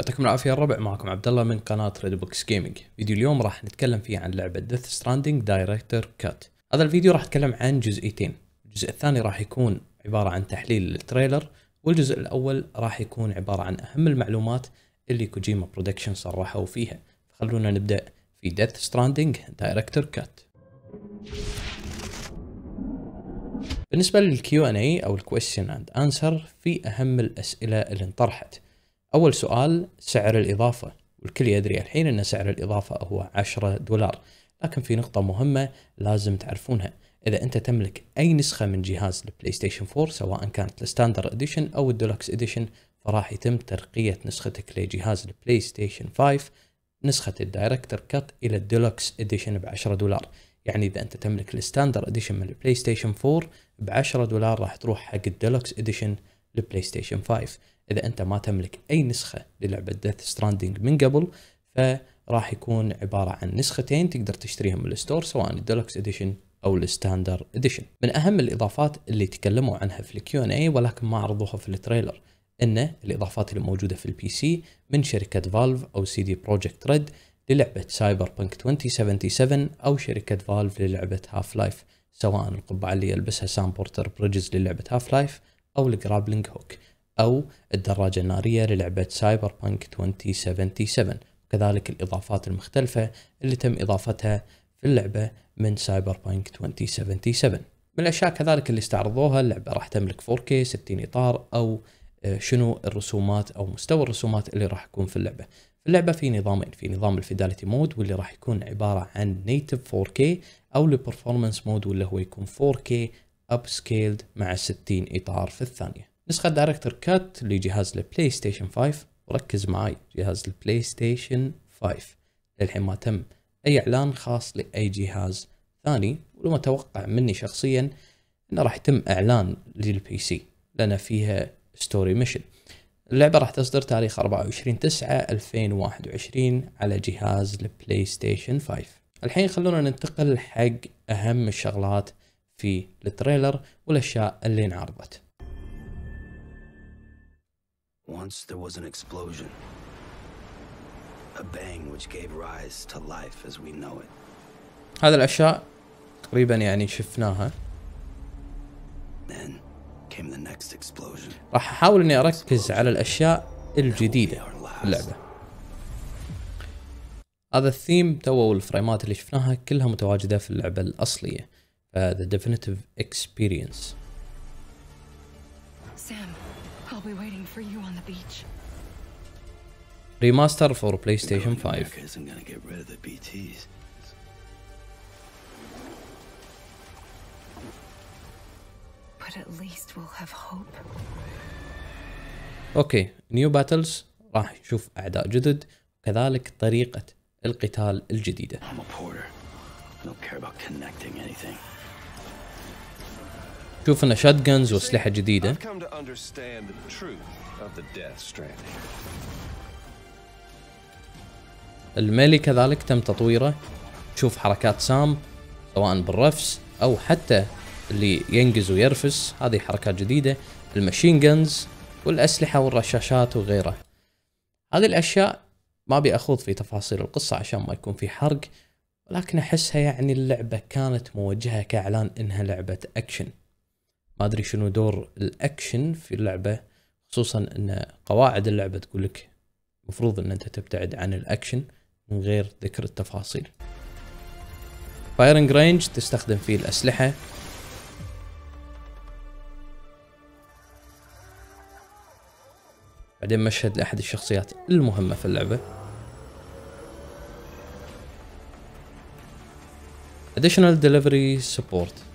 يعطيكم العافية الربع معكم عبد الله من قناة ريد بوكس جيمنج فيديو اليوم راح نتكلم فيه عن لعبة ديث ستراندنج دايركتور كات هذا الفيديو راح نتكلم عن جزئيتين الجزء الثاني راح يكون عبارة عن تحليل التريلر والجزء الأول راح يكون عبارة عن أهم المعلومات اللي كوجيما برودكشن صرحوا فيها خلونا نبدأ في ديث ستراندنج دايركتور كات بالنسبة للكيو ان اي او الكويستشن اند انسر في اهم الاسئلة اللي انطرحت أول سؤال سعر الإضافة والكل يدري الحين أن سعر الإضافة هو 10 دولار لكن في نقطة مهمة لازم تعرفونها إذا أنت تملك أي نسخة من جهاز البلاي ستيشن 4 سواء كانت الستاندر اديشن أو الدولكس اديشن فراح يتم ترقية نسختك لجهاز البلاي ستيشن 5 نسخة الدايركتر كات إلى الدولكس اديشن ب 10 دولار يعني إذا أنت تملك الستاندر اديشن من البلاي ستيشن 4 ب 10 دولار راح تروح حق الدولكس اديشن للبلاي ستيشن 5 اذا انت ما تملك اي نسخه للعبه ديث ستراندنج من قبل فراح يكون عباره عن نسختين تقدر تشتريهم من الستور سواء الديلوكس اديشن او الستاندر اديشن من اهم الاضافات اللي تكلموا عنها في الكيو ان اي ولكن ما عرضوها في التريلر ان الاضافات اللي موجوده في البي سي من شركه فالف او سي دي بروجكت ريد للعبه سايبر بنك 2077 او شركه فالف للعبه هاف لايف سواء القبعه اللي يلبسها سام بورتر بريدجز للعبه هاف لايف او الجرابلينج هوك أو الدراجة النارية للعبة سايبر بانك 2077 وكذلك الإضافات المختلفة اللي تم إضافتها في اللعبة من سايبر بانك 2077 من الأشياء كذلك اللي استعرضوها اللعبة راح تملك 4K 60 إطار أو آه، شنو الرسومات أو مستوى الرسومات اللي راح يكون في اللعبة في اللعبة في نظامين في نظام الفيداليتي مود واللي راح يكون عبارة عن نيتف 4K أو البرفورمانس مود واللي هو يكون 4K اب سكيلد مع 60 إطار في الثانية نسخة دايركتور كات لجهاز البلاي ستيشن 5 وركز معي جهاز البلاي ستيشن 5 للحين ما تم أي إعلان خاص لأي جهاز ثاني ولو متوقع مني شخصيا أنه راح يتم إعلان للبي سي لأن فيها ستوري ميشن اللعبة راح تصدر تاريخ 24 9 2021 على جهاز البلاي ستيشن 5 الحين خلونا ننتقل حق أهم الشغلات في التريلر والأشياء اللي انعرضت Once there was an explosion. A bang which gave rise to life as we know it. هذا الأشياء تقريبا يعني شفناها. Then came the next explosion. راح أحاول إني أركز على الأشياء الجديدة اللعبة. هذا الثيم تو والفريمات اللي شفناها كلها متواجدة في اللعبة الأصلية. Uh, the definitive experience. Sam. I'll be waiting for you on the beach. Remaster for PlayStation 5. I'm gonna get rid of the BTs. But at least we'll have hope. Okay, new battles. راح نشوف اعداء جدد كذلك طريقة القتال الجديدة. I'm a porter. I don't care about connecting anything. شوفنا شات جنز واسلحه جديده الميلي كذلك تم تطويره تشوف حركات سام سواء بالرفس او حتى اللي ينقز ويرفس هذه حركات جديده المشين جنز والاسلحه والرشاشات وغيره هذه الاشياء ما ابي اخوض في تفاصيل القصه عشان ما يكون في حرق ولكن احسها يعني اللعبه كانت موجهه كاعلان انها لعبه اكشن ما ادري شنو دور الاكشن في اللعبه خصوصا ان قواعد اللعبه تقول لك المفروض ان انت تبتعد عن الاكشن من غير ذكر التفاصيل فايرنج رينج تستخدم فيه الاسلحه بعدين مشهد لاحد الشخصيات المهمه في اللعبه additional delivery support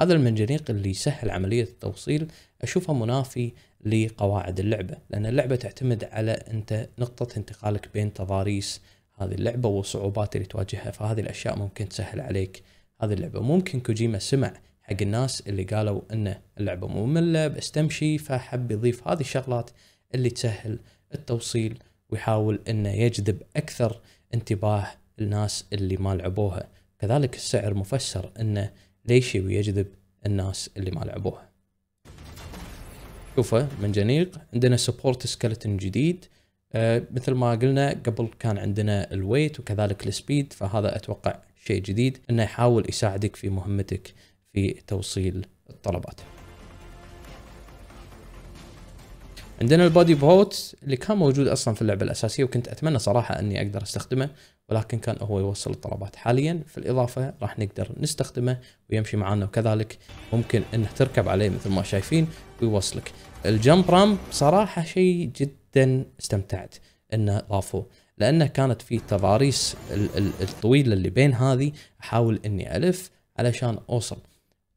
هذا المنجنيق اللي يسهل عملية التوصيل أشوفه منافي لقواعد اللعبة لأن اللعبة تعتمد على أنت نقطة انتقالك بين تضاريس هذه اللعبة والصعوبات اللي تواجهها فهذه الأشياء ممكن تسهل عليك هذه اللعبة ممكن كوجيما سمع حق الناس اللي قالوا أن اللعبة مملة تمشي فحب يضيف هذه الشغلات اللي تسهل التوصيل ويحاول أنه يجذب أكثر انتباه الناس اللي ما لعبوها كذلك السعر مفسر أنه ليش يبي يجذب الناس اللي ما لعبوها شوفه منجنيق عندنا سبورت سكلتن جديد أه مثل ما قلنا قبل كان عندنا الويت وكذلك السبيد فهذا اتوقع شيء جديد انه يحاول يساعدك في مهمتك في توصيل الطلبات عندنا البودي بوت اللي كان موجود اصلا في اللعبه الاساسيه وكنت اتمنى صراحه اني اقدر استخدمه ولكن كان هو يوصل الطلبات حاليا في الاضافه راح نقدر نستخدمه ويمشي معنا وكذلك ممكن انه تركب عليه مثل ما شايفين ويوصلك الجمب رام صراحه شيء جدا استمتعت انه ضافوه لانه كانت في تضاريس الطويله اللي بين هذه احاول اني الف علشان اوصل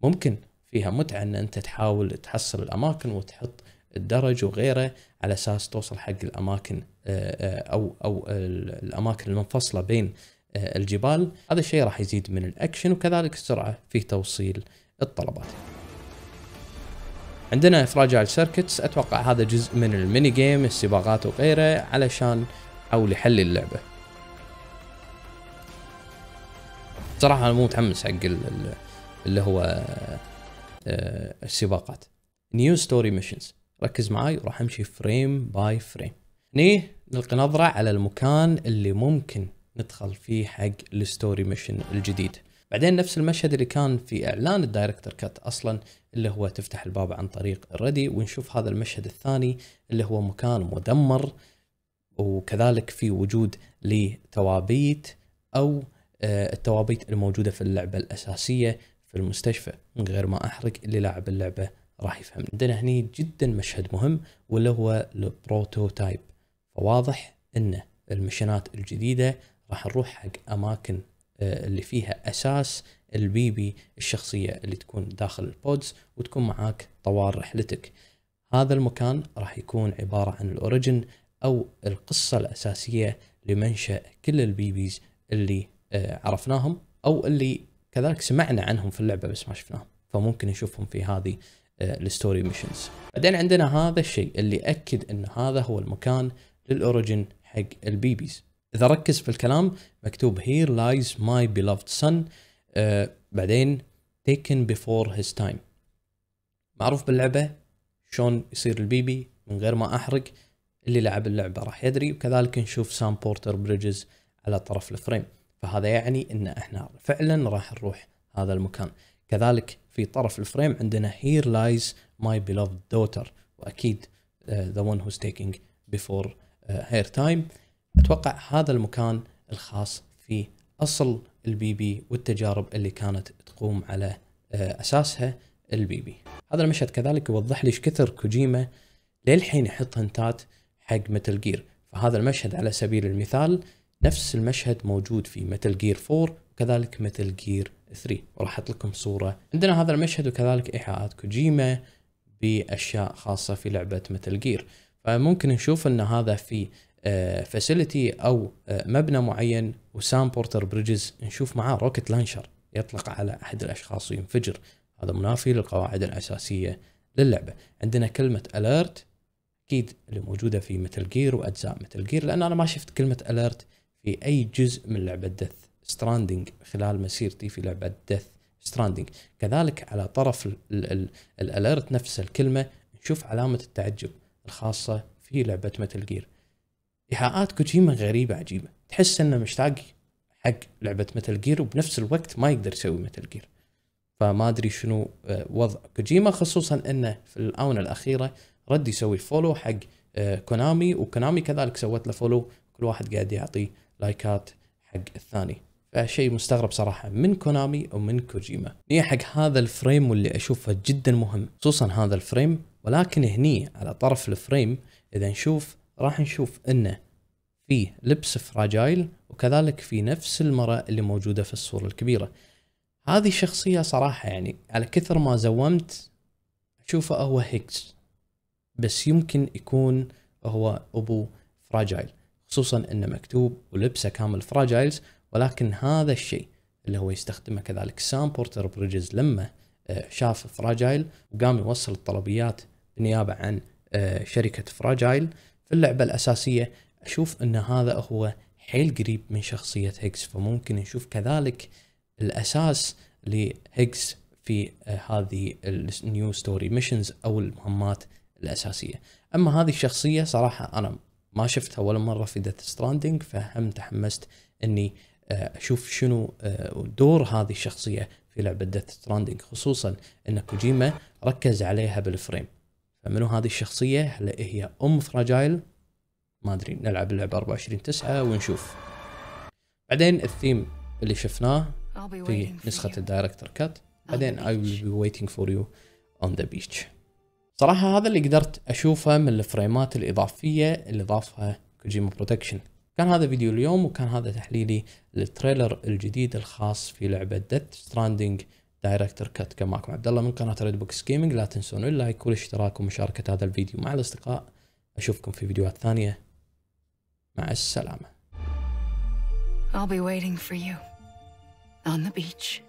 ممكن فيها متعه ان انت تحاول تحصل الاماكن وتحط الدرج وغيره على اساس توصل حق الاماكن آه، آه، او او الاماكن المنفصله بين آه، الجبال هذا الشيء راح يزيد من الاكشن وكذلك السرعه في توصيل الطلبات عندنا فراجايل سيركتس اتوقع هذا جزء من الميني جيم السباقات وغيره علشان او لحل اللعبه صراحه انا مو متحمس حق اللي هو السباقات نيو ستوري ميشنز ركز معاي وراح امشي فريم باي فريم هني نلقي نظرة على المكان اللي ممكن ندخل فيه حق الستوري ميشن الجديد بعدين نفس المشهد اللي كان في اعلان الدايركتر كات اصلا اللي هو تفتح الباب عن طريق الردي ونشوف هذا المشهد الثاني اللي هو مكان مدمر وكذلك في وجود لتوابيت او آه، التوابيت الموجودة في اللعبة الاساسية في المستشفى من غير ما احرق اللي لاعب اللعبة راح يفهم عندنا هني جدا مشهد مهم واللي هو البروتوتايب فواضح ان المشينات الجديده راح نروح حق اماكن آه، اللي فيها اساس البيبي الشخصيه اللي تكون داخل البودز وتكون معاك طوال رحلتك هذا المكان راح يكون عباره عن الاوريجن او القصه الاساسيه لمنشا كل البيبيز اللي آه، عرفناهم او اللي كذلك سمعنا عنهم في اللعبه بس ما شفناهم فممكن نشوفهم في هذه الستوري آه، ميشنز بعدين عندنا هذا الشيء اللي اكد ان هذا هو المكان للاوريجن حق البيبيز اذا ركز في الكلام مكتوب هير لايز ماي بيلوفد سن بعدين تيكن بيفور هيز تايم معروف باللعبه شلون يصير البيبي من غير ما احرق اللي لعب اللعبه راح يدري وكذلك نشوف سام بورتر بريدجز على طرف الفريم فهذا يعني ان احنا فعلا راح نروح هذا المكان كذلك في طرف الفريم عندنا هير لايز ماي beloved دوتر واكيد ذا ون هوز تيكينج بيفور هير تايم اتوقع هذا المكان الخاص في اصل البي بي والتجارب اللي كانت تقوم على uh, اساسها البي بي هذا المشهد كذلك يوضح لي ايش كثر كوجيما للحين يحط هنتات حق متل جير فهذا المشهد على سبيل المثال نفس المشهد موجود في متل جير 4 وكذلك متل جير 3 وراح احط لكم صوره عندنا هذا المشهد وكذلك ايحاءات كوجيما باشياء خاصه في لعبه متل جير فممكن نشوف ان هذا في فاسيلتي آه، او آه، مبنى معين وسام بورتر بريدجز نشوف معاه روكت لانشر يطلق على احد الاشخاص وينفجر هذا منافي للقواعد الاساسيه للعبه عندنا كلمه اليرت اكيد اللي موجوده في متل جير واجزاء متل جير لان انا ما شفت كلمه اليرت في اي جزء من لعبه دث ستراندنج خلال مسيرتي في لعبه ديث ستراندنج كذلك على طرف الاليرت نفس الكلمه نشوف علامه التعجب الخاصه في لعبه متل جير ايحاءات كوجيما غريبه عجيبه تحس انه مشتاق حق لعبه متل جير وبنفس الوقت ما يقدر يسوي متل جير فما ادري شنو آه، وضع كوجيما خصوصا انه في الاونه الاخيره رد يسوي فولو حق آه، كونامي وكونامي كذلك سوت له فولو كل واحد قاعد يعطي لايكات حق الثاني فشيء مستغرب صراحه من كونامي ومن كوجيما هي حق هذا الفريم واللي اشوفه جدا مهم خصوصا هذا الفريم ولكن هني على طرف الفريم اذا نشوف راح نشوف انه في لبس فراجايل وكذلك في نفس المرأة اللي موجودة في الصورة الكبيرة هذه الشخصية صراحة يعني على كثر ما زومت أشوفه هو هيكس بس يمكن يكون هو أبو فراجايل خصوصا أنه مكتوب ولبسه كامل فراجايلز ولكن هذا الشيء اللي هو يستخدمه كذلك سام بورتر بريدجز لما آه، شاف فراجايل وقام يوصل الطلبيات بالنيابه عن آه، شركه فراجايل في اللعبه الاساسيه اشوف ان هذا هو حيل قريب من شخصيه هيجز فممكن نشوف كذلك الاساس لهيكس في آه، هذه النيو ستوري ميشنز او المهمات الاساسيه اما هذه الشخصيه صراحه انا ما شفتها ولا مره في ديث ستراندنج فهم تحمست اني آه، اشوف شنو آه، دور هذه الشخصيه في لعبه ديث ستراندنج خصوصا ان كوجيما ركز عليها بالفريم فمنو هذه الشخصيه؟ هل هي ام فراجايل؟ ما ادري نلعب اللعبه 24 9 ونشوف. بعدين الثيم اللي شفناه في نسخه الدايركتر كات بعدين اي ويل بي ويتنج فور يو اون ذا بيتش صراحه هذا اللي قدرت اشوفه من الفريمات الاضافيه اللي ضافها كوجيما برودكشن كان هذا فيديو اليوم وكان هذا تحليلي للتريلر الجديد الخاص في لعبة Death Stranding Director كات كان معكم عبدالله من قناة ريد بوكس جيمنج لا تنسون اللايك والاشتراك ومشاركة هذا الفيديو مع الأصدقاء أشوفكم في فيديوهات ثانية مع السلامة I'll be waiting for you on the beach.